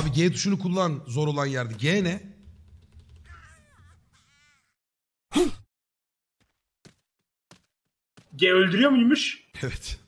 Abi G tuşunu kullan zor olan yerde. G ne? G öldürüyor muymuş? Evet.